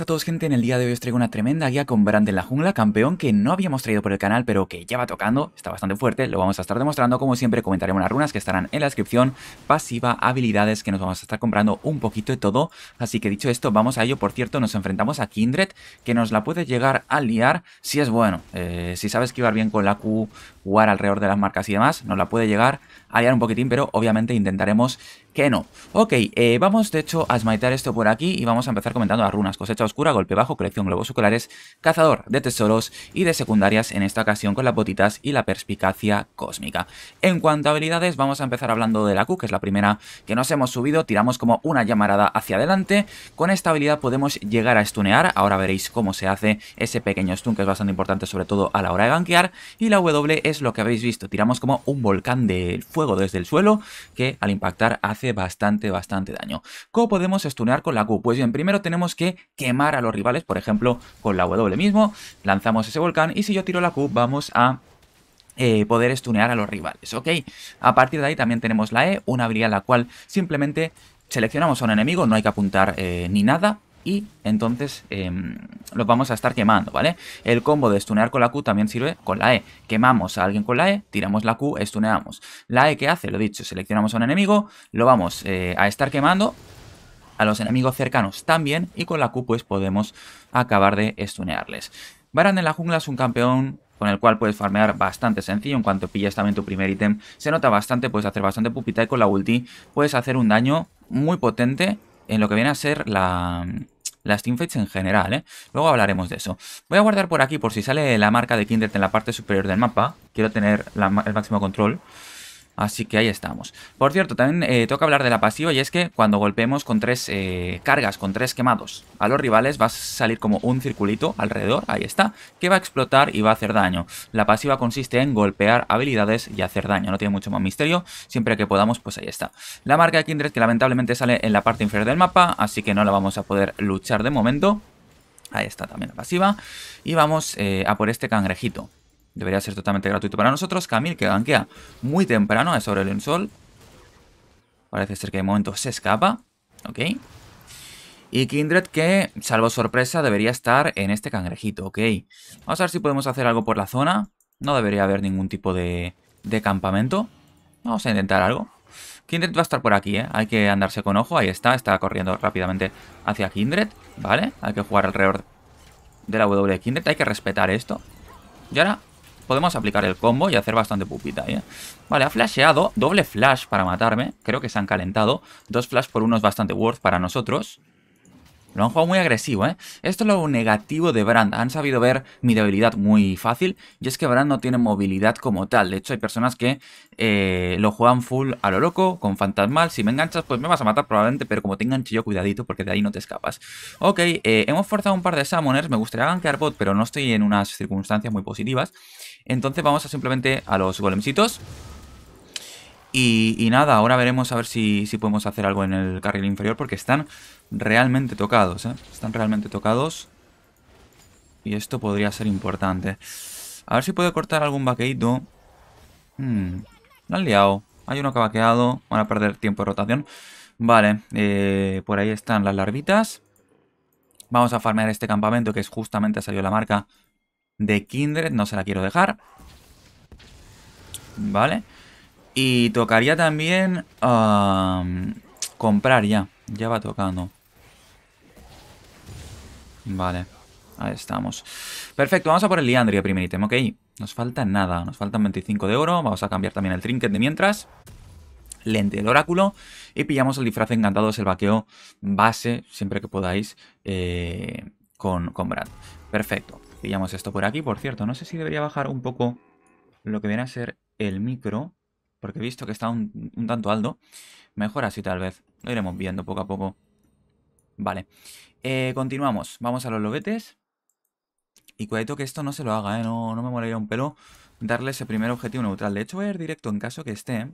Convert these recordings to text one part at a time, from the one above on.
a todos gente, en el día de hoy os traigo una tremenda guía con Brand en la jungla, campeón que no habíamos traído por el canal pero que ya va tocando, está bastante fuerte, lo vamos a estar demostrando, como siempre comentaremos las runas que estarán en la descripción, pasiva, habilidades que nos vamos a estar comprando un poquito de todo, así que dicho esto vamos a ello, por cierto nos enfrentamos a Kindred que nos la puede llegar a liar si es bueno, eh, si si que esquivar bien con la Q, jugar alrededor de las marcas y demás, nos la puede llegar a liar un poquitín pero obviamente intentaremos que no. Ok, eh, vamos de hecho a smitear esto por aquí y vamos a empezar comentando las runas. Cosecha oscura, golpe bajo, colección globos oculares, cazador de tesoros y de secundarias en esta ocasión con las botitas y la perspicacia cósmica. En cuanto a habilidades, vamos a empezar hablando de la Q, que es la primera que nos hemos subido. Tiramos como una llamarada hacia adelante. Con esta habilidad podemos llegar a stunear. Ahora veréis cómo se hace ese pequeño stun que es bastante importante sobre todo a la hora de gankear. Y la W es lo que habéis visto. Tiramos como un volcán de fuego desde el suelo que al impactar hace bastante, bastante daño. ¿Cómo podemos stunear con la Q? Pues bien, primero tenemos que quemar a los rivales, por ejemplo, con la W mismo, lanzamos ese volcán y si yo tiro la Q vamos a eh, poder stunear a los rivales, ¿ok? A partir de ahí también tenemos la E, una habilidad la cual simplemente seleccionamos a un enemigo, no hay que apuntar eh, ni nada, y entonces eh, em, los vamos a estar quemando, ¿vale? El combo de stunear con la Q también sirve con la E. Quemamos a alguien con la E, tiramos la Q, stuneamos. La E ¿qué hace, lo dicho, seleccionamos a un enemigo, lo vamos eh, a estar quemando a los enemigos cercanos también y con la Q pues podemos acabar de stunearles. Baran en la jungla es un campeón con el cual puedes farmear bastante sencillo en cuanto pillas también tu primer ítem. Se nota bastante, puedes hacer bastante pupita y con la ulti puedes hacer un daño muy potente en lo que viene a ser la, las teamfights en general, ¿eh? Luego hablaremos de eso. Voy a guardar por aquí por si sale la marca de Kindred en la parte superior del mapa. Quiero tener el máximo control. Así que ahí estamos. Por cierto, también eh, toca hablar de la pasiva y es que cuando golpeemos con tres eh, cargas, con tres quemados a los rivales, va a salir como un circulito alrededor, ahí está, que va a explotar y va a hacer daño. La pasiva consiste en golpear habilidades y hacer daño, no tiene mucho más misterio, siempre que podamos, pues ahí está. La marca de Kindred que lamentablemente sale en la parte inferior del mapa, así que no la vamos a poder luchar de momento. Ahí está también la pasiva. Y vamos eh, a por este cangrejito. Debería ser totalmente gratuito para nosotros. Camil que ganquea muy temprano Es sobre el sol. Parece ser que de momento se escapa. Ok. Y Kindred que, salvo sorpresa, debería estar en este cangrejito. Ok. Vamos a ver si podemos hacer algo por la zona. No debería haber ningún tipo de, de campamento. Vamos a intentar algo. Kindred va a estar por aquí, ¿eh? Hay que andarse con ojo. Ahí está. Está corriendo rápidamente hacia Kindred. ¿Vale? Hay que jugar alrededor de la W de Kindred. Hay que respetar esto. Y ahora podemos aplicar el combo y hacer bastante pupita, ¿eh? Vale, ha flasheado, doble flash para matarme, creo que se han calentado, dos flash por uno es bastante worth para nosotros. Lo han jugado muy agresivo, ¿eh? Esto es lo negativo de Brand. Han sabido ver mi debilidad muy fácil. Y es que Brand no tiene movilidad como tal. De hecho, hay personas que eh, lo juegan full a lo loco, con fantasmal. Si me enganchas, pues me vas a matar probablemente. Pero como te enganche yo, cuidadito, porque de ahí no te escapas. Ok, eh, hemos forzado un par de summoners. Me gustaría gankear bot, pero no estoy en unas circunstancias muy positivas. Entonces vamos a simplemente a los golemcitos. Y, nada, ahora veremos a ver si, si, podemos hacer algo en el carril inferior porque están realmente tocados, ¿eh? Están realmente tocados. Y esto podría ser importante. A ver si puede cortar algún vaqueito hmm, han liado. Hay uno que ha vaqueado. Van a perder tiempo de rotación. Vale, eh, por ahí están las larvitas. Vamos a farmear este campamento que es justamente salió la marca de Kindred. No se la quiero dejar. Vale. Y tocaría también ah, comprar ya. Ya va tocando. Vale, ahí estamos. Perfecto, vamos a por el Liandria primer ítem, ok. Nos falta nada, nos faltan 25 de oro. Vamos a cambiar también el trinket de mientras. Lente del oráculo. Y pillamos el disfraz encantado, es el vaqueo base, siempre que podáis, eh, con, con Brad. Perfecto. Pillamos esto por aquí, por cierto. No sé si debería bajar un poco lo que viene a ser el micro, porque he visto que está un, un tanto alto. Mejor así tal vez. Lo iremos viendo poco a poco. Vale. Eh, continuamos. Vamos a los lobetes. Y cuidado que esto no se lo haga, ¿eh? No, no me molaría un pelo darle ese primer objetivo neutral. De hecho, voy a ir directo en caso que esté.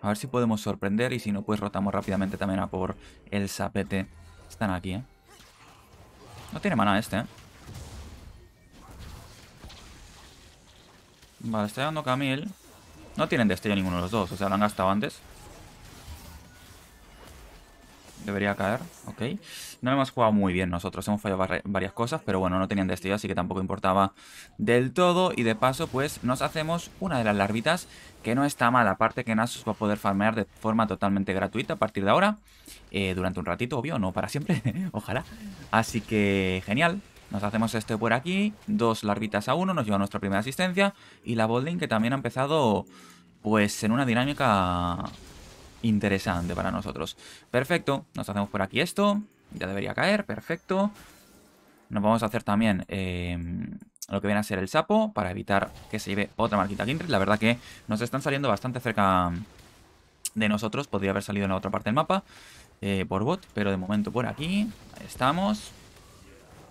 A ver si podemos sorprender y si no, pues rotamos rápidamente también a por el sapete. Están aquí, ¿eh? No tiene mana este, ¿eh? Vale, está dando Camil. No tienen destello ninguno de los dos, o sea, lo han gastado antes. Debería caer, ok. No hemos jugado muy bien nosotros, hemos fallado varias cosas, pero bueno, no tenían destello, así que tampoco importaba del todo. Y de paso, pues nos hacemos una de las larvitas, que no está mal, aparte que Nasus va a poder farmear de forma totalmente gratuita a partir de ahora. Eh, durante un ratito, obvio, no para siempre, ojalá. Así que genial, nos hacemos este por aquí, dos larvitas a uno, nos lleva nuestra primera asistencia. Y la Bolding que también ha empezado pues en una dinámica interesante para nosotros. Perfecto, nos hacemos por aquí esto. Ya debería caer, perfecto. Nos vamos a hacer también eh, lo que viene a ser el sapo para evitar que se lleve otra marquita Kindred. La verdad que nos están saliendo bastante cerca de nosotros. Podría haber salido en la otra parte del mapa eh, por bot, pero de momento por aquí. Ahí estamos.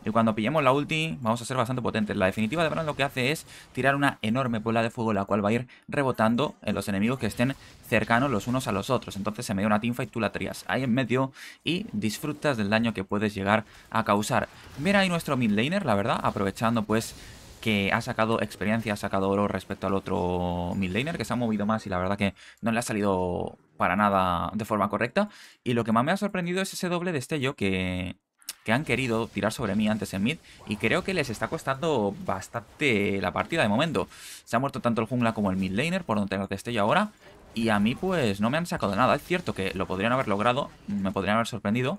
Y cuando pillemos la ulti vamos a ser bastante potentes. La definitiva de Bran lo que hace es tirar una enorme bola de fuego la cual va a ir rebotando en los enemigos que estén cercanos los unos a los otros. Entonces se me dio una y tú la trías ahí en medio y disfrutas del daño que puedes llegar a causar. Mira ahí nuestro mid laner, la verdad, aprovechando pues que ha sacado experiencia, ha sacado oro respecto al otro mid que se ha movido más y la verdad que no le ha salido para nada de forma correcta. Y lo que más me ha sorprendido es ese doble destello que que han querido tirar sobre mí antes en mid y creo que les está costando bastante la partida de momento. Se ha muerto tanto el jungla como el mid laner, por donde destello ahora, y a mí pues no me han sacado nada. Es cierto que lo podrían haber logrado, me podrían haber sorprendido,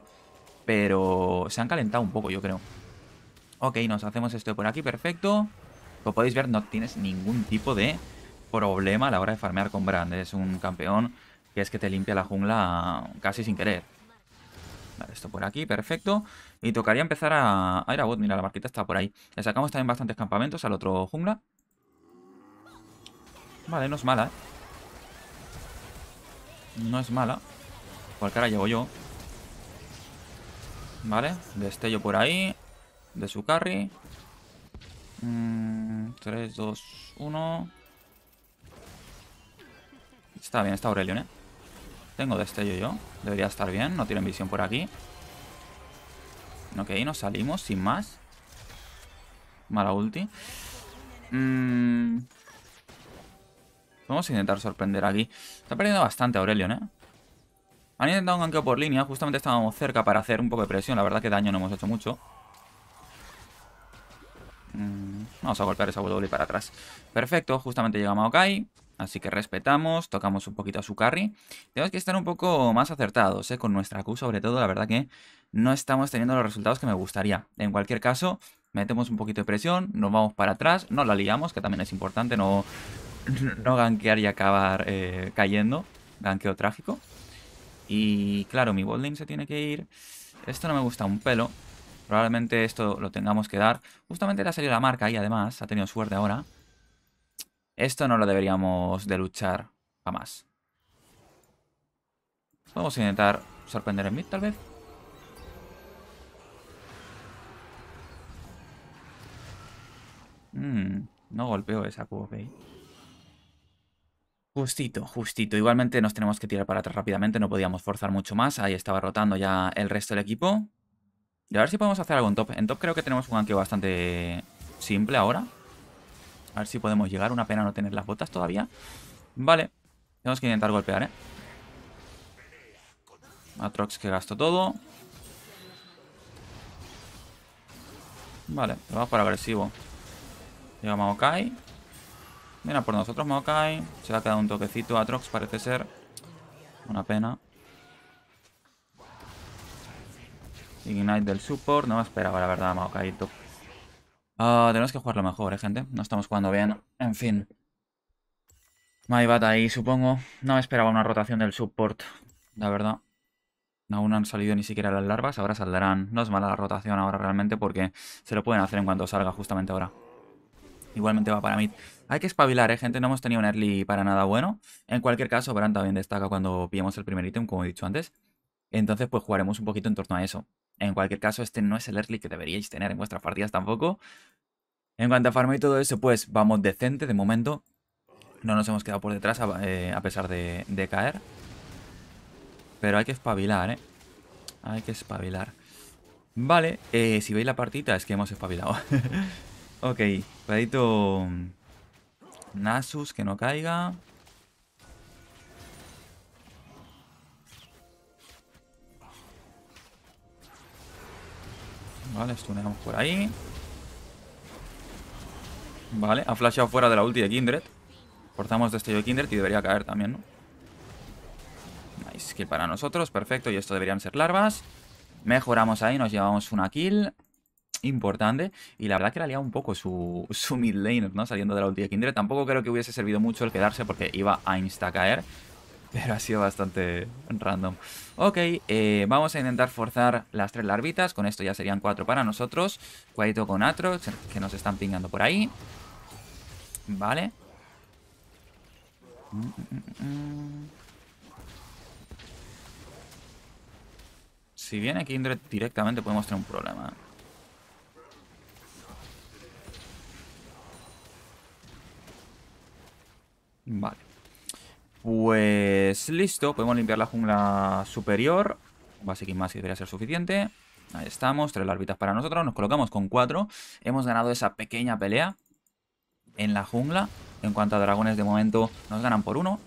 pero se han calentado un poco yo creo. Ok, nos hacemos esto por aquí, perfecto. Como podéis ver no tienes ningún tipo de problema a la hora de farmear con Brand. Es un campeón que es que te limpia la jungla casi sin querer esto por aquí, perfecto. Y tocaría empezar a, ir a bot. Mira, la marquita está por ahí. Le sacamos también bastantes campamentos al otro jungla. Vale, no es mala, ¿eh? No es mala. Porque ahora llevo yo. Vale, destello por ahí. De su carry. 3, 2, 1. Está bien, está Aurelion, ¿eh? Tengo destello yo. Debería estar bien. No tienen visión por aquí. Ok, nos salimos sin más. Mala ulti. Mm. Vamos a intentar sorprender aquí. Está perdiendo bastante Aurelio ¿eh? Han intentado un ganqueo por línea. Justamente estábamos cerca para hacer un poco de presión. La verdad que daño no hemos hecho mucho. Mm, vamos a golpear esa W para atrás. Perfecto. Justamente llega Maokai. Así que respetamos, tocamos un poquito a su carry. Tenemos que estar un poco más acertados, ¿eh? Con nuestra Q sobre todo, la verdad que no estamos teniendo los resultados que me gustaría. En cualquier caso, metemos un poquito de presión, nos vamos para atrás, no la liamos, que también es importante no, no gankear y acabar eh, cayendo. Ganqueo trágico. Y claro, mi botlane se tiene que ir. Esto no me gusta un pelo. Probablemente esto lo tengamos que dar. Justamente le ha salido la marca y además ha tenido suerte ahora. Esto no lo deberíamos de luchar jamás. Vamos a intentar sorprender en mid, tal vez. Hmm, no golpeo esa cubo, Justito, justito. Igualmente nos tenemos que tirar para atrás rápidamente, no podíamos forzar mucho más. Ahí estaba rotando ya el resto del equipo. Y a ver si podemos hacer algún top. En top creo que tenemos un ganqueo bastante simple ahora. A ver si podemos llegar. Una pena no tener las botas todavía. Vale. Tenemos que intentar golpear, ¿eh? Atrox que gastó todo. Vale, vamos por agresivo. Llega Maokai. Mira por nosotros Maokai. Se le ha quedado un toquecito a Atrox, parece ser. Una pena. Ignite del support. No me esperaba, la verdad, Maokai. Ah, tenemos que jugarlo mejor, ¿eh, gente? No estamos jugando bien. En fin. My ahí, supongo. No esperaba una rotación del support, la verdad. Aún no han salido ni siquiera las larvas, ahora saldrán. No es mala la rotación ahora realmente porque se lo pueden hacer en cuanto salga justamente ahora. Igualmente va para mí. Hay que espabilar, ¿eh, gente? No hemos tenido un early para nada bueno. En cualquier caso, Bran también destaca cuando pillamos el primer ítem, como he dicho antes. Entonces, pues jugaremos un poquito en torno a eso. En cualquier caso, este no es el early que deberíais tener en vuestras partidas tampoco. En cuanto a farmeo y todo eso, pues vamos decente de momento. No nos hemos quedado por detrás a, eh, pesar de, caer. Pero hay que espabilar, ¿eh? Hay que espabilar. Vale, eh, si veis la partita es que hemos espabilado. ok, cuidadito... Mm, Nasus, que no caiga. Vale, estuneamos por ahí. Vale, ha flashado fuera de la ulti de Kindred. Forzamos destello de Kindred y debería caer también, ¿no? Nice, que para nosotros, perfecto. Y esto deberían ser larvas. Mejoramos ahí, nos llevamos una kill. Importante. Y la verdad que le un poco su, su mid laner, ¿no? Saliendo de la ulti de Kindred. Tampoco creo que hubiese servido mucho el quedarse porque iba a insta caer pero ha sido bastante random. Ok, eh, vamos a intentar forzar las tres larvitas. Con esto ya serían cuatro para nosotros. Cuadrito con Atrox, que nos están pingando por ahí. Vale. Mm, mm, mm, si viene aquí directamente podemos tener un problema. Vale. Pues listo, podemos limpiar la jungla superior. Base más más debería ser suficiente. Ahí estamos, tres larvitas para nosotros. Nos colocamos con cuatro. Hemos ganado esa pequeña pelea en la jungla. En cuanto a dragones, de momento nos ganan por uno.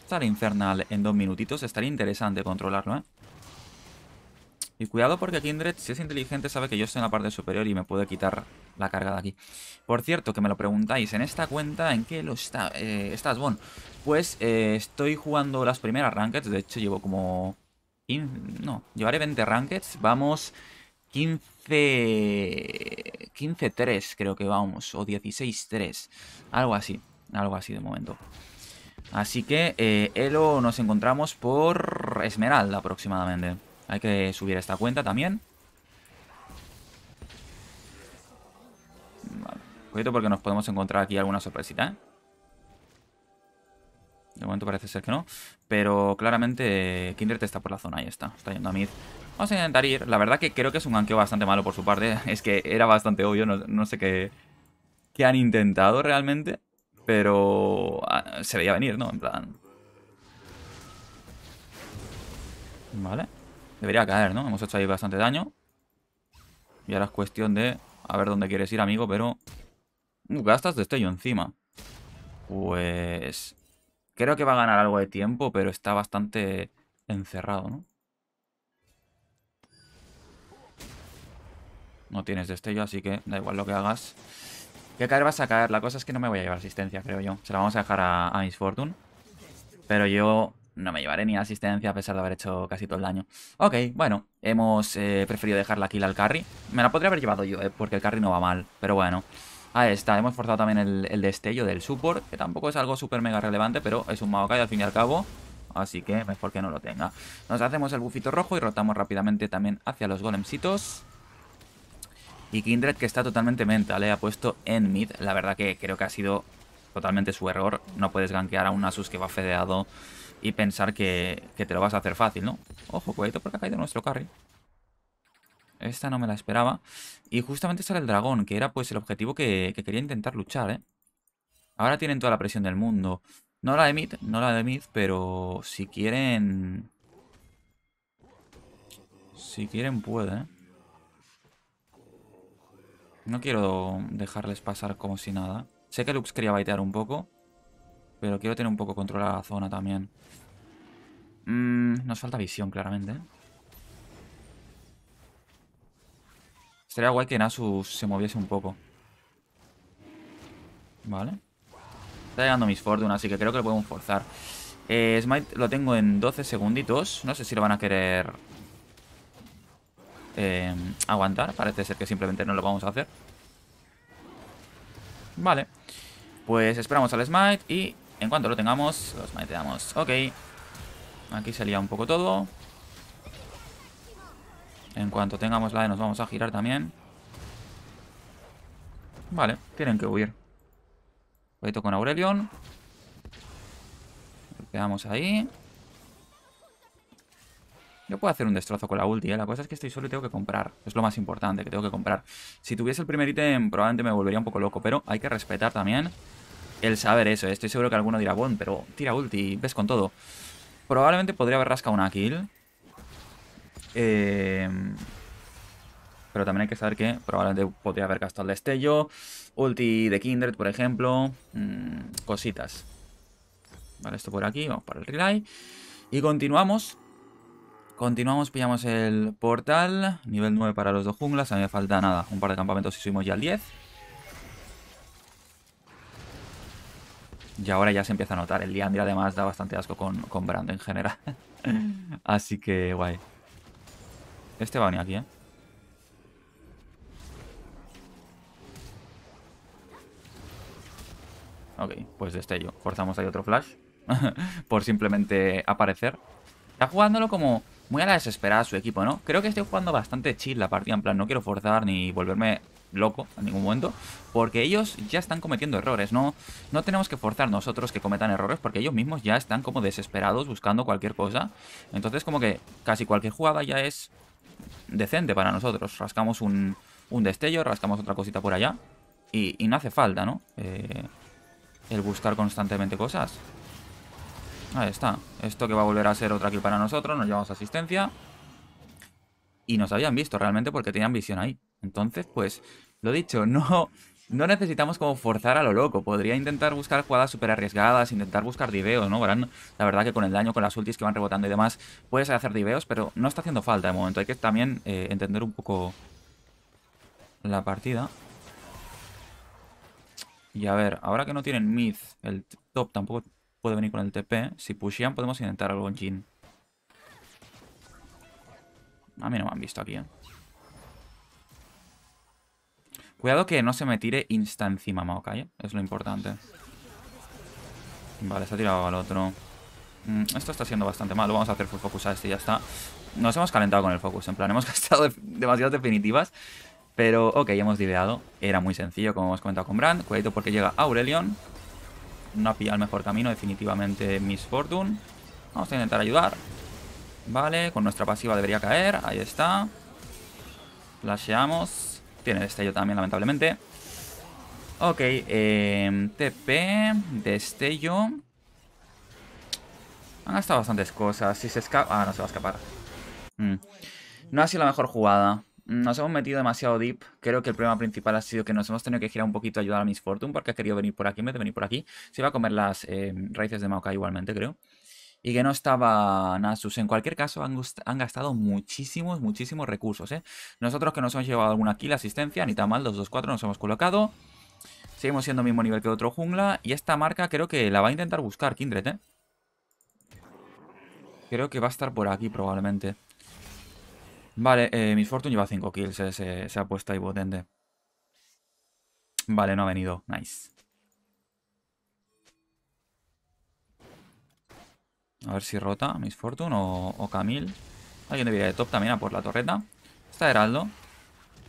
Estar infernal en dos minutitos. Estaría interesante controlarlo, ¿eh? Y cuidado porque Kindred, si es inteligente, sabe que yo estoy en la parte superior y me puede quitar la carga de aquí. Por cierto, que me lo preguntáis, ¿en esta cuenta en qué lo está, eh, estás, Bon? Pues eh, estoy jugando las primeras rankets. de hecho llevo como... No, llevaré 20 rankets. vamos 15... 15-3 creo que vamos, o 16-3, algo así, algo así de momento. Así que, eh, Elo nos encontramos por Esmeralda aproximadamente. Hay que subir esta cuenta también. Vale. Cuidado porque nos podemos encontrar aquí alguna sorpresita, ¿eh? De momento parece ser que no. Pero claramente eh, Kindred está por la zona. Ahí está. Está yendo a mid. Vamos a intentar ir. La verdad que creo que es un anqueo bastante malo por su parte. ¿eh? Es que era bastante obvio. No, sé qué, qué han intentado realmente. Pero ah, se veía venir, ¿no? En plan... Vale. Debería caer, ¿no? Hemos hecho ahí bastante daño. Y ahora es cuestión de... A ver dónde quieres ir, amigo, pero... Uh, gastas destello encima. Pues... Creo que va a ganar algo de tiempo, pero está bastante encerrado, ¿no? No tienes destello, así que da igual lo que hagas. ¿Qué caer vas a caer? La cosa es que no me voy a llevar asistencia, creo yo. Se la vamos a dejar a, a Miss Fortune. Pero yo no me llevaré ni asistencia a pesar de haber hecho casi todo el daño. Ok, bueno, hemos eh, preferido dejar la aquí al carry. Me la podría haber llevado yo, eh, porque el carry no va mal, pero bueno. Ahí está, hemos forzado también el, destello del support, que tampoco es algo súper mega relevante, pero es un Maokai al fin y al cabo. Así que mejor que no lo tenga. Nos hacemos el bufito rojo y rotamos rápidamente también hacia los golemsitos Y Kindred que está totalmente mental, le eh, ha puesto en mid. La verdad que creo que ha sido totalmente su error. No puedes gankear a un Asus que va fedeado y pensar que, te lo vas a hacer fácil, ¿no? Ojo, cuidado porque ha caído nuestro carry. Esta no me la esperaba. Y justamente sale el dragón, que era pues el objetivo que, quería intentar luchar, ¿eh? Ahora tienen toda la presión del mundo. No la de Mid, no la de Mid, pero si quieren... Si quieren puede ¿eh? No quiero dejarles pasar como si nada. Sé que Lux quería baitear un poco. Pero quiero tener un poco control a la zona también. Mm, nos falta visión, claramente. Estaría guay que Nasus se moviese un poco. Vale. Está llegando mis Fortune, así que creo que lo podemos forzar. Eh, Smite lo tengo en 12 segunditos. No sé si lo van a querer eh, aguantar. Parece ser que simplemente no lo vamos a hacer. Vale. Pues esperamos al Smite y en cuanto lo tengamos, los maneteamos. Ok. Aquí se lía un poco todo. En cuanto tengamos la E nos vamos a girar también. Vale, tienen que huir. Cuidado con Aurelion. Golpeamos ahí. Yo puedo hacer un destrozo con la ulti, ¿eh? La cosa es que estoy solo y tengo que comprar. Es lo más importante, que tengo que comprar. Si tuviese el primer ítem probablemente me volvería un poco loco, pero hay que respetar también el saber eso. ¿eh? Estoy seguro que alguno dirá, bueno, pero tira ulti, ves con todo. Probablemente podría haber rascado una kill. Em, pero también hay que saber que probablemente podría haber gastado el destello. Ulti de Kindred, por ejemplo. Mm, cositas. Vale, esto por aquí. Vamos para el relay. Y continuamos. Continuamos, pillamos el portal. Nivel 9 para los dos junglas. A mí me falta nada. Un par de campamentos y subimos ya al 10. Y ahora ya se empieza a notar. El Liandry además da bastante asco con, con Brando en general. Mm. Así que guay. Este va a aquí, ¿eh? Ok, pues destello. Forzamos ahí otro flash. por simplemente aparecer. Está jugándolo como muy a la desesperada su equipo, ¿no? Creo que estoy jugando bastante chill la partida. En plan, no quiero forzar ni volverme loco en ningún momento, porque ellos ya están cometiendo errores, no, no tenemos que forzar nosotros que cometan errores, porque ellos mismos ya están como desesperados buscando cualquier cosa, entonces como que casi cualquier jugada ya es decente para nosotros, rascamos un, destello, rascamos otra cosita por allá, y, no hace falta, ¿no? Eh, el buscar constantemente cosas. Ahí está, esto que va a volver a ser otra kill para nosotros, nos llevamos asistencia y nos habían visto realmente porque tenían visión ahí. Entonces, pues, lo dicho, no, no necesitamos como forzar a lo loco. Podría intentar buscar jugadas súper arriesgadas, intentar buscar diveos, ¿no? la verdad que con el daño, con las ultis que van rebotando y demás, puedes hacer diveos, pero no está haciendo falta de momento. Hay que también eh, entender un poco la partida. Y a ver, ahora que no tienen mid, el top tampoco puede venir con el TP. Si pushean podemos intentar algo en Jin. A mí no me han visto aquí, ¿eh? Cuidado que no se me tire insta encima Maokai, ¿eh? es lo importante. Vale, se ha tirado al otro. Mm, esto está siendo bastante malo, vamos a hacer full focus a este y ya está. Nos hemos calentado con el focus, en plan, hemos gastado demasiadas definitivas. Pero, ok, hemos ideado. Era muy sencillo, como hemos comentado con Brand. Cuidado porque llega Aurelion. No ha pillado el mejor camino, definitivamente Miss Fortune. Vamos a intentar ayudar. Vale, con nuestra pasiva debería caer. Ahí está. Flasheamos. Tiene destello también, lamentablemente. Ok, em, TP, destello. Han gastado bastantes cosas. Si se escapa... Ah, no se va a escapar. Mm. No ha sido la mejor jugada. Mm, nos hemos metido demasiado deep. Creo que el problema principal ha sido que nos hemos tenido que girar un poquito a ayudar a Miss Fortune porque ha querido venir por aquí en vez de venir por aquí. Se iba a comer las em, raíces de Maoka igualmente, creo y que no estaba Nasus. En cualquier caso, han, gastado muchísimos, muchísimos recursos. ¿eh? Nosotros que nos hemos llevado alguna kill, asistencia, ni tan mal, 2-2-4 nos hemos colocado. Seguimos siendo mismo nivel que otro jungla. Y esta marca creo que la va a intentar buscar Kindred, ¿eh? Creo que va a estar por aquí probablemente. Vale, eh, Miss Fortune lleva 5 kills, eh, se, se ha puesto ahí potente. Vale, no ha venido. Nice. A ver si rota Miss Fortune o, Camille. Alguien debería de top también a por la torreta. Está Heraldo.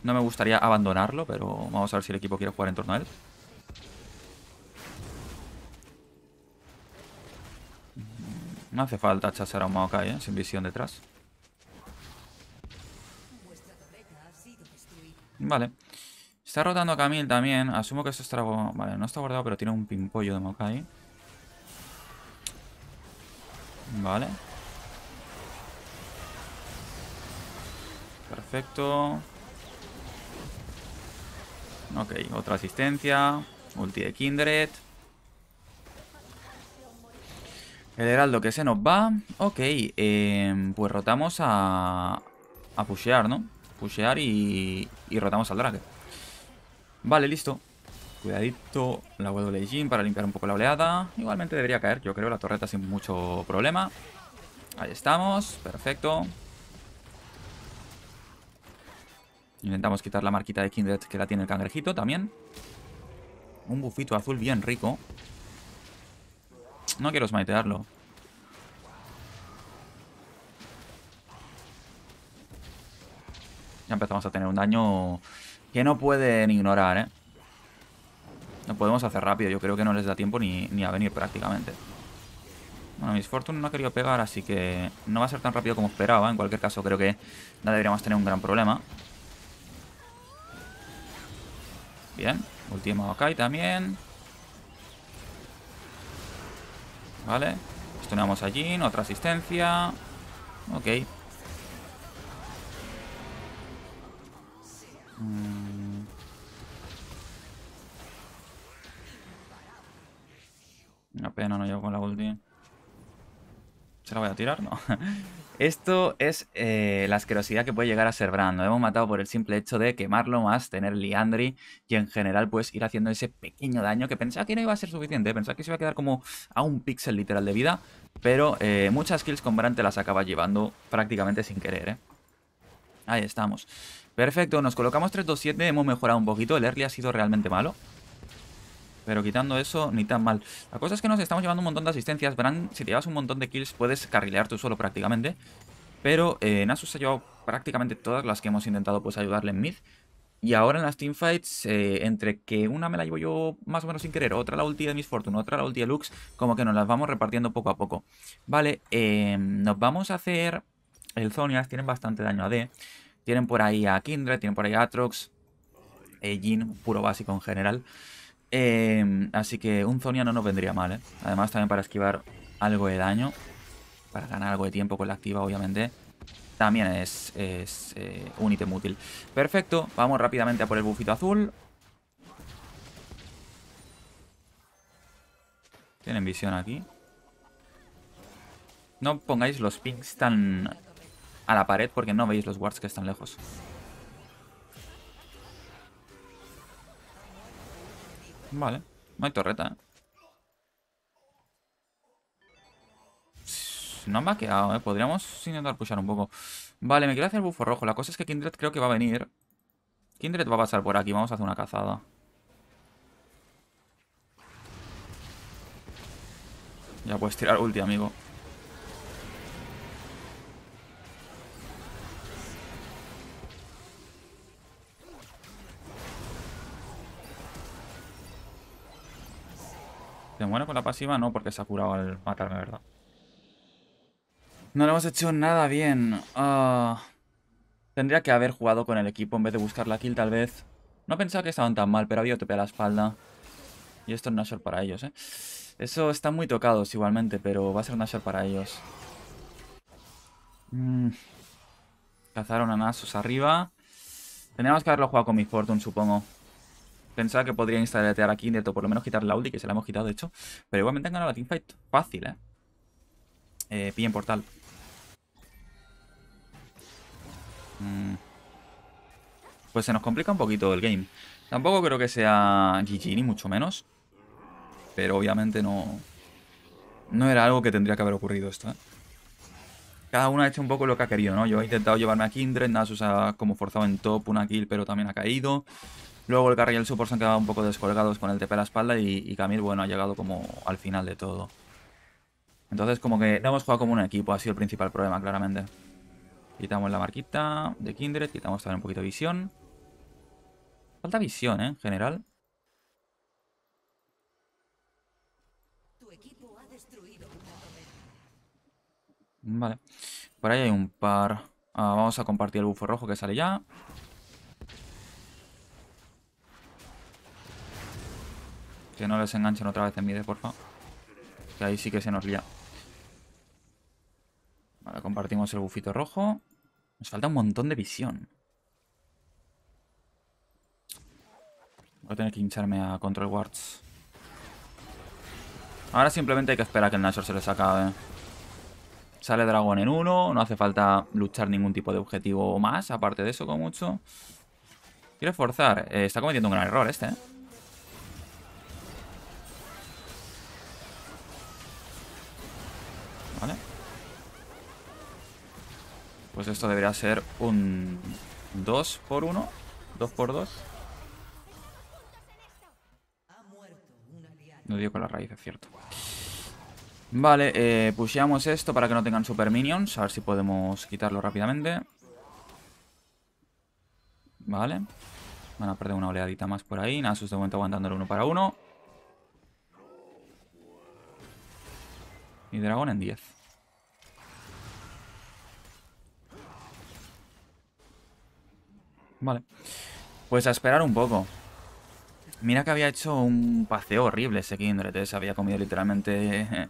No me gustaría abandonarlo, pero vamos a ver si el equipo quiere jugar en torno a él. No hace falta chasar a un Maokai, ¿eh? sin visión detrás. Vale. Está rotando a Camille también. Asumo que esto está... Vale, no está guardado, pero tiene un pimpollo de Maokai. Vale. Perfecto. Ok, otra asistencia. Ulti de Kindred. El heraldo que se nos va. Ok, em, pues rotamos a, a pushear, ¿no? Pushear y, y rotamos al drag. Vale, listo. Cuidadito la W para limpiar un poco la oleada. Igualmente debería caer, yo creo, la torreta sin mucho problema. Ahí estamos, perfecto. Intentamos quitar la marquita de Kindred que la tiene el cangrejito también. Un bufito azul bien rico. No quiero smitearlo. Ya empezamos a tener un daño que no pueden ignorar, ¿eh? Lo podemos hacer rápido. Yo creo que no les da tiempo ni, a venir prácticamente. Bueno, Miss Fortune no ha querido pegar, así que no va a ser tan rápido como esperaba. En cualquier caso, creo que no deberíamos tener un gran problema. Bien. Último y también. Vale. Estonamos a Otra asistencia. Ok. Mmm... pena, no llevo con la ulti. ¿Se la voy a tirar? No. Esto es eh, la asquerosidad que puede llegar a ser Brando hemos matado por el simple hecho de quemarlo más, tener Liandry y en general pues ir haciendo ese pequeño daño que pensaba que no iba a ser suficiente. Pensaba que se iba a quedar como a un píxel literal de vida. Pero eh, muchas kills con Brando las acaba llevando prácticamente sin querer, ¿eh? Ahí estamos. Perfecto, nos colocamos 3-2-7, hemos mejorado un poquito. El early ha sido realmente malo. Pero quitando eso, ni tan mal. La cosa es que nos estamos llevando un montón de asistencias. Verán, si te llevas un montón de kills, puedes carrilear tú solo prácticamente. Pero eh, Nasus ha llevado prácticamente todas las que hemos intentado pues ayudarle en mid. Y ahora en las teamfights, eh, entre que una me la llevo yo más o menos sin querer, otra la ulti de Miss Fortune, otra la ulti de Lux, como que nos las vamos repartiendo poco a poco. Vale, eh, nos vamos a hacer... El Zonias tienen bastante daño a D. Tienen por ahí a Kindred, tienen por ahí a Atrox, eh, Jin, puro básico en general. Em, así que un zonia no nos vendría mal, ¿eh? Además también para esquivar algo de daño. Para ganar algo de tiempo con la activa, obviamente. También es, eh, un ítem útil. Perfecto, vamos rápidamente a por el bufito azul. Tienen visión aquí. No pongáis los pings tan a la pared porque no veis los wards que están lejos. Vale. No hay torreta, ¿eh? No han ha ¿eh? Podríamos intentar pushar un poco. Vale, me quiero hacer el bufo rojo. La cosa es que Kindred creo que va a venir. Kindred va a pasar por aquí. Vamos a hacer una cazada. Ya puedes tirar ulti, amigo. Bueno, con la pasiva? No, porque se ha curado al matarme, ¿verdad? No le hemos hecho nada bien. Ah, tendría que haber jugado con el equipo en vez de buscar la kill, tal vez. No pensaba que estaban tan mal, pero había otro a la espalda. Y esto es Nashor para ellos, ¿eh? Eso está muy tocados igualmente, pero va a ser Nashor para ellos. Mm. Cazaron a Nasus arriba. Tendríamos que haberlo jugado con mi Fortune, supongo. Pensaba que podría a aquí o por lo menos quitar la Audi, que se la hemos quitado de hecho. Pero igualmente han ganado la teamfight fácil, ¿eh? Eh, pillen portal. Mm. Pues se nos complica un poquito el game. Tampoco creo que sea GG, ni mucho menos. Pero obviamente no... No era algo que tendría que haber ocurrido esto, ¿eh? Cada uno ha hecho un poco lo que ha querido, ¿no? Yo he intentado llevarme a Kindred, Nasus ha como forzado en top una kill, pero también ha caído. Luego el carry y el support se han quedado un poco descolgados con el TP a la espalda y, y Camille, bueno, ha llegado como al final de todo. Entonces como que no hemos jugado como un equipo, ha sido el principal problema, claramente. Quitamos la marquita de Kindred, quitamos también un poquito de visión. Falta visión, ¿eh? En general. Vale. Por ahí hay un par. Ah, vamos a compartir el bufo rojo que sale ya. Que no les enganchen otra vez en mide, porfa. Que ahí sí que se nos lía. Vale, compartimos el bufito rojo. Nos falta un montón de visión. Voy a tener que hincharme a Control Wards. Ahora simplemente hay que esperar a que el Nashor se les acabe. Sale dragón en uno. No hace falta luchar ningún tipo de objetivo más. Aparte de eso, con mucho. Quiere forzar. Eh, está cometiendo un gran error este, ¿eh? Pues esto debería ser un 2 por 1, 2 por 2. No dio con la raíz, es cierto. Vale, eh, pusheamos esto para que no tengan super minions. A ver si podemos quitarlo rápidamente. Vale. Van a perder una oleadita más por ahí. Nasus de momento aguantando el uno para uno. Y dragón en 10. Vale. Pues a esperar un poco. Mira que había hecho un paseo horrible ese Kindred. ¿eh? Se había comido literalmente eh,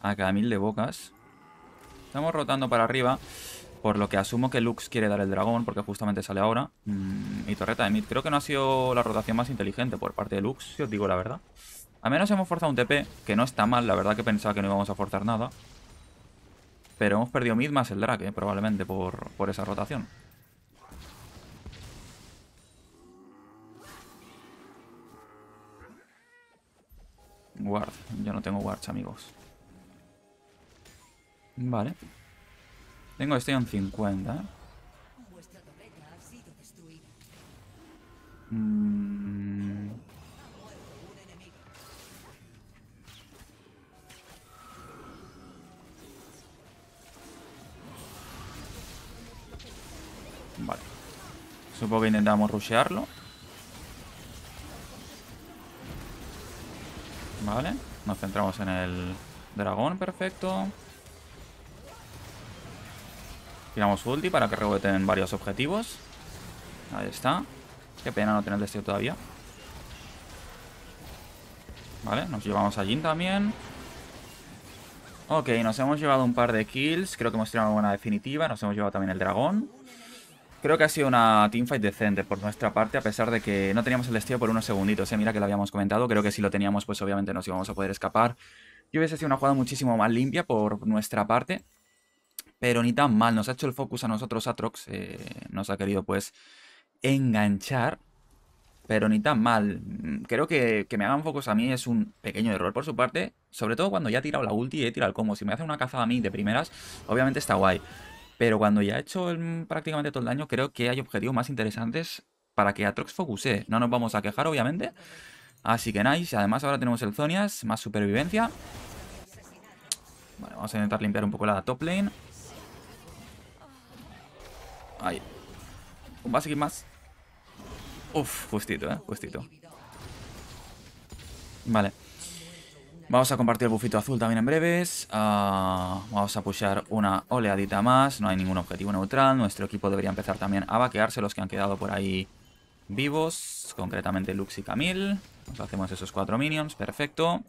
a cada mil de bocas. Estamos rotando para arriba. Por lo que asumo que Lux quiere dar el dragón, porque justamente sale ahora. Mm, y torreta de mid. Creo que no ha sido la rotación más inteligente por parte de Lux, si os digo la verdad. A menos hemos forzado un TP, que no está mal. La verdad que pensaba que no íbamos a forzar nada. Pero hemos perdido mid más el drag, eh, probablemente, por, por esa rotación. Guard. Yo no tengo guards, amigos. Vale. Tengo este en 50. Mm. Vale. Supongo que intentamos rushearlo. ¿vale? Nos centramos en el dragón, perfecto. Tiramos ulti para que reboten varios objetivos. Ahí está. Qué pena no tener destino todavía. Vale, nos llevamos a Jin también. Ok, nos hemos llevado un par de kills. Creo que hemos tirado una buena definitiva. Nos hemos llevado también el dragón. Creo que ha sido una teamfight decente por nuestra parte, a pesar de que no teníamos el estilo por unos segunditos. ¿eh? Mira que lo habíamos comentado, creo que si lo teníamos, pues obviamente nos íbamos a poder escapar. Yo hubiese sido una jugada muchísimo más limpia por nuestra parte, pero ni tan mal. Nos ha hecho el focus a nosotros Atrox, eh, nos ha querido pues enganchar, pero ni tan mal. Creo que que me hagan focus a mí es un pequeño error por su parte, sobre todo cuando ya he tirado la ulti y he tirado el combo. Si me hace una cazada a mí de primeras, obviamente está guay. Pero cuando ya ha hecho prácticamente todo el daño, creo que hay objetivos más interesantes para que Atrox focuse. No nos vamos a quejar, obviamente. Así que nice. Además, ahora tenemos el Zonias, más supervivencia. Vale, vamos a intentar limpiar un poco la top lane. Ahí. a seguir más. Uf, justito, eh. Justito. Vale. Vamos a compartir el bufito azul también en breves. Ah, vamos a pushar una oleadita más. No hay ningún objetivo neutral. Nuestro equipo debería empezar también a vaquearse los que han quedado por ahí vivos. Concretamente Lux y Camille. Nos hacemos esos cuatro minions. Perfecto.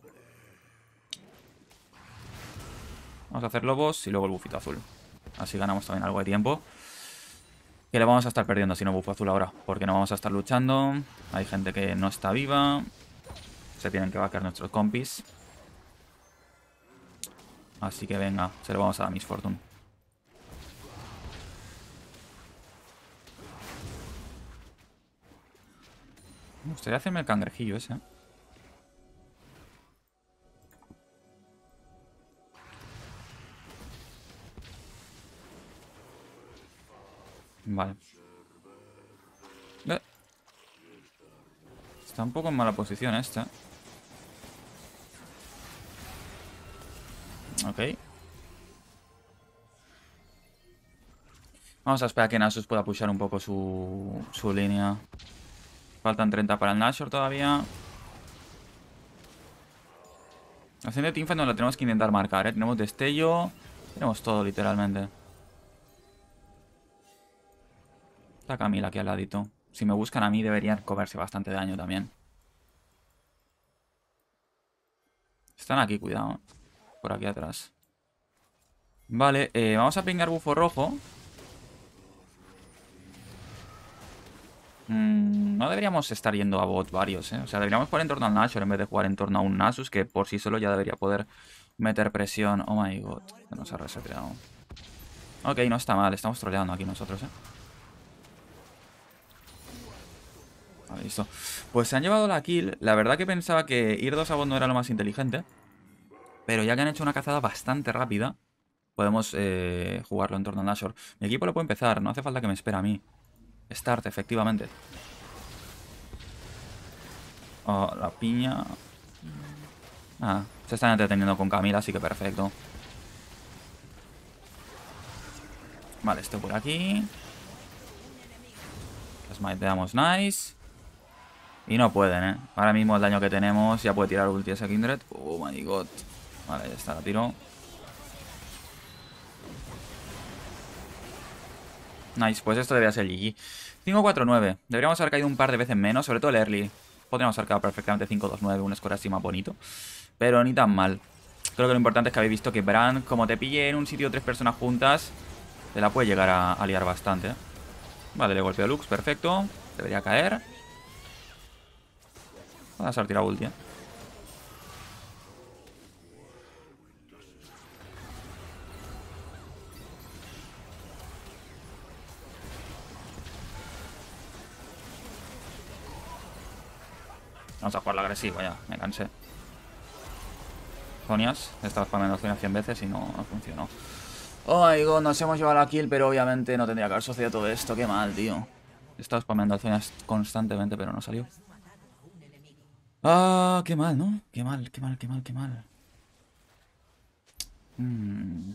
Vamos a hacer lobos y luego el bufito azul. Así ganamos también algo de tiempo. Que le vamos a estar perdiendo si no bufo azul ahora. Porque no vamos a estar luchando. Hay gente que no está viva. Se tienen que vaquear nuestros compis. Así que venga, se lo vamos a dar a Miss Fortune. Me gustaría hacerme el cangrejillo ese. ¿eh? Vale. Eh. Está un poco en mala posición esta. Ok. Vamos a esperar que Nasus pueda pushar un poco su, su línea. Faltan 30 para el Nashor todavía. de tinfa no la tenemos que intentar marcar, ¿eh? Tenemos destello. Tenemos todo, literalmente. La Camila aquí al ladito. Si me buscan a mí deberían comerse bastante daño también. Están aquí, cuidado por aquí atrás. Vale, eh, vamos a pingar bufo rojo. Mm, no deberíamos estar yendo a bot varios, ¿eh? O sea, deberíamos jugar en torno al Nashor en vez de jugar en torno a un Nasus, que por sí solo ya debería poder meter presión. Oh my god, nos ha reseteado. Ok, no está mal, estamos troleando aquí nosotros, ¿eh? Vale, listo. Pues se han llevado la kill. La verdad que pensaba que ir dos a bot no era lo más inteligente. Pero ya que han hecho una cazada bastante rápida, podemos eh, jugarlo en torno al Nashor. Mi equipo lo puede empezar, no hace falta que me espera a mí. Start, efectivamente. Oh, la piña... Ah, se están entreteniendo con Camila, así que perfecto. Vale, esto por aquí. Smiteamos nice. Y no pueden, ¿eh? Ahora mismo el daño que tenemos. Ya puede tirar ulti ese Kindred. Oh my god. Vale, ya está, la tiro. Nice, pues esto debería ser GG. 5-4-9. Deberíamos haber caído un par de veces menos, sobre todo el early. Podríamos haber caído perfectamente 5-2-9, un score así más bonito. Pero ni tan mal. Creo que lo importante es que habéis visto que Brand, como te pille en un sitio tres personas juntas, te la puede llegar a, liar bastante. ¿eh? Vale, le golpeo a Lux, perfecto. Debería caer. Vamos a a ulti, eh. Vamos a jugarlo agresivo ya, me cansé. Zonias, he estado spameando 100 100 veces y no, funcionó. Oh my nos hemos llevado la kill, pero obviamente no tendría que haber sucedido todo esto. Qué mal, tío. He estado spameando Zonias constantemente, pero no salió. Ah, qué mal, ¿no? Qué mal, qué mal, qué mal, qué mal. Hmm.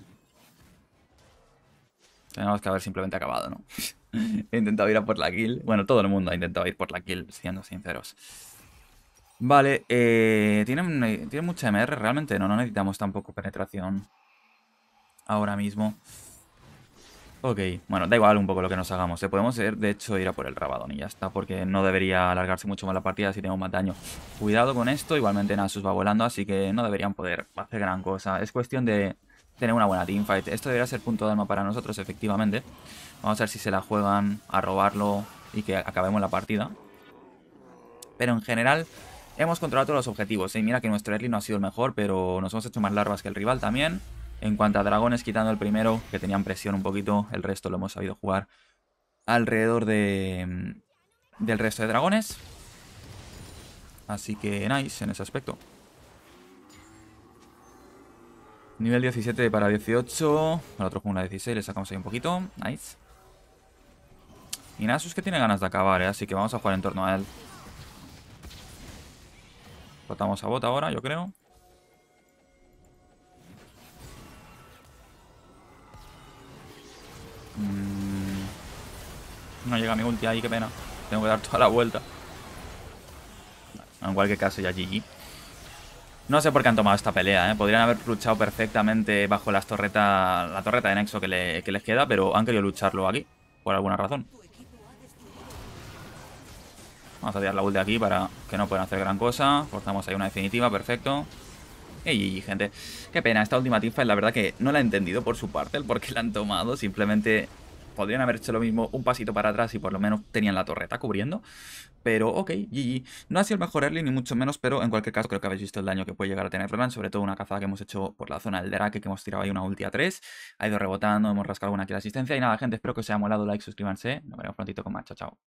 Tenemos que haber simplemente acabado, ¿no? He intentado ir a por la kill. Bueno, todo el mundo ha intentado ir por la kill, siendo sinceros. Vale, eh, tienen, mucha MR realmente. No, no necesitamos tampoco penetración. Ahora mismo. Ok, bueno, da igual un poco lo que nos hagamos. se Podemos, de hecho, ir a por el Rabadón y ya está. Porque no debería alargarse mucho más la partida si tenemos más daño. Cuidado con esto. Igualmente Nasus va volando, así que no deberían poder hacer gran cosa. Es cuestión de tener una buena teamfight. Esto debería ser punto de alma para nosotros, efectivamente. Vamos a ver si se la juegan a robarlo y que acabemos la partida. Pero en general, Hemos controlado todos los objetivos, ¿eh? mira que nuestro early no ha sido el mejor, pero nos hemos hecho más larvas que el rival también. En cuanto a dragones, quitando el primero, que tenían presión un poquito, el resto lo hemos sabido jugar alrededor de mm, del resto de dragones. Así que nice en ese aspecto. Nivel 17 para 18. El otro con una 16, le sacamos ahí un poquito. Nice. Y Nasus que tiene ganas de acabar, ¿eh? así que vamos a jugar en torno a él. Rotamos a bot ahora, yo creo. Mm, no llega mi ulti ahí, qué pena. Tengo que dar toda la vuelta. En cualquier caso, ya GG. No sé por qué han tomado esta pelea, ¿eh? Podrían haber luchado perfectamente bajo las torretas. la torreta de nexo que les queda, pero han querido lucharlo aquí, por alguna razón. Vamos a tirar la de aquí para que no puedan hacer gran cosa. Forzamos ahí una definitiva, perfecto. Y gente, qué pena, esta última teamfight la verdad que no la he entendido por su parte, el por qué la han tomado, simplemente podrían haber hecho lo mismo un pasito para atrás y por lo menos tenían la torreta cubriendo. Pero ok, GG. No ha sido el mejor early ni mucho menos, pero en cualquier caso creo que habéis visto el daño que puede llegar a tener Roland, sobre todo una caza que hemos hecho por la zona del Drake, que hemos tirado ahí una ulti a 3. Ha ido rebotando, hemos rascado una aquí la asistencia y nada, gente, espero que os haya molado, like, suscríbanse, nos vemos prontito con más, chao, chao.